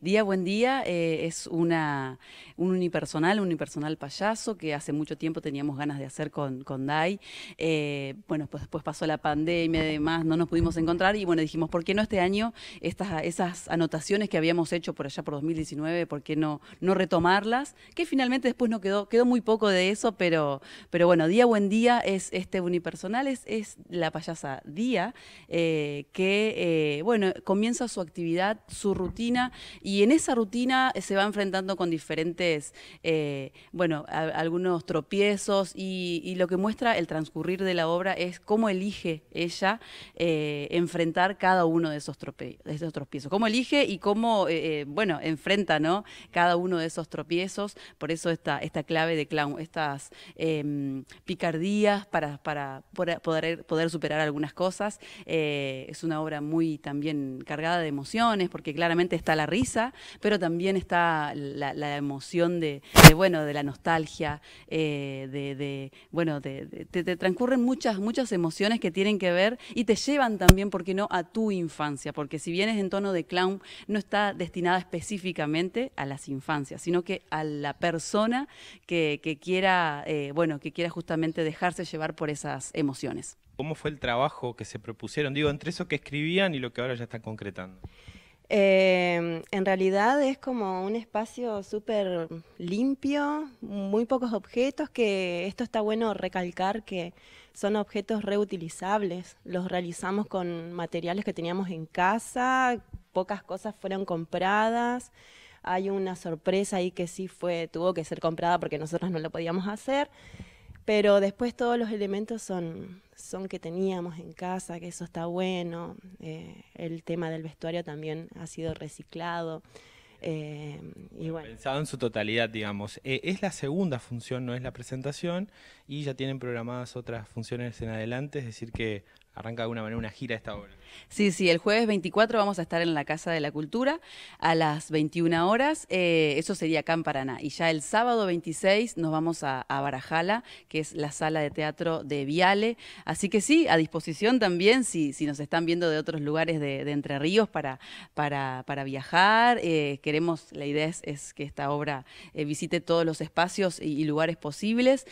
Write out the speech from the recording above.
Día Buen Día eh, es una, un unipersonal, un unipersonal payaso que hace mucho tiempo teníamos ganas de hacer con, con Dai. Eh, bueno, pues después pasó la pandemia y demás, no nos pudimos encontrar y bueno, dijimos, ¿por qué no este año estas, esas anotaciones que habíamos hecho por allá por 2019, por qué no, no retomarlas? Que finalmente después no quedó, quedó muy poco de eso, pero, pero bueno, Día Buen Día es este unipersonal, es, la payasa Día, eh, que bueno, comienza su actividad, su rutina. Y en esa rutina eh, se va enfrentando con diferentes, eh, bueno, algunos tropiezos y, lo que muestra el transcurrir de la obra es cómo elige ella eh, enfrentar cada uno de esos, de esos tropiezos, cómo elige y cómo, bueno, enfrenta, ¿no? Cada uno de esos tropiezos, por eso esta, esta clave de clown, estas em, picardías para, para poder, poder superar algunas cosas. es una obra muy también cargada de emociones, porque claramente está la risa pero también está la, emoción de, bueno, de la nostalgia, eh, de, bueno, te transcurren muchas, muchas emociones que tienen que ver y te llevan también, ¿por qué no?, a tu infancia, porque si vienes en tono de clown, no está destinada específicamente a las infancias, sino que a la persona que, quiera, eh, bueno, que quiera justamente dejarse llevar por esas emociones. ¿Cómo fue el trabajo que se propusieron? Digo, entre eso que escribían y lo que ahora ya están concretando. Em, en realidad es como un espacio súper limpio, muy pocos objetos, que esto está bueno recalcar que son objetos reutilizables, los realizamos con materiales que teníamos en casa, pocas cosas fueron compradas, hay una sorpresa ahí que sí fue, tuvo que ser comprada porque nosotros no lo podíamos hacer. Pero después todos los elementos son, son que teníamos en casa, que eso está bueno. Eh, el tema del vestuario también ha sido reciclado. Eh, pensado en su totalidad, digamos. Eh, es la segunda función, no es la presentación, y ya tienen programadas otras funciones en adelante, es decir, que arranca de alguna manera una gira esta obra. Sí, sí, el jueves 24 vamos a estar en la Casa de la Cultura a las 21 horas, eh, eso sería acá en Paraná, y ya el sábado 26 nos vamos a, Barajala, que es la sala de teatro de Viale, así que sí, a disposición también, si, si nos están viendo de otros lugares de, Entre Ríos para, para, para viajar, queremos la idea es, que esta obra eh, visite todos los espacios y lugares posibles.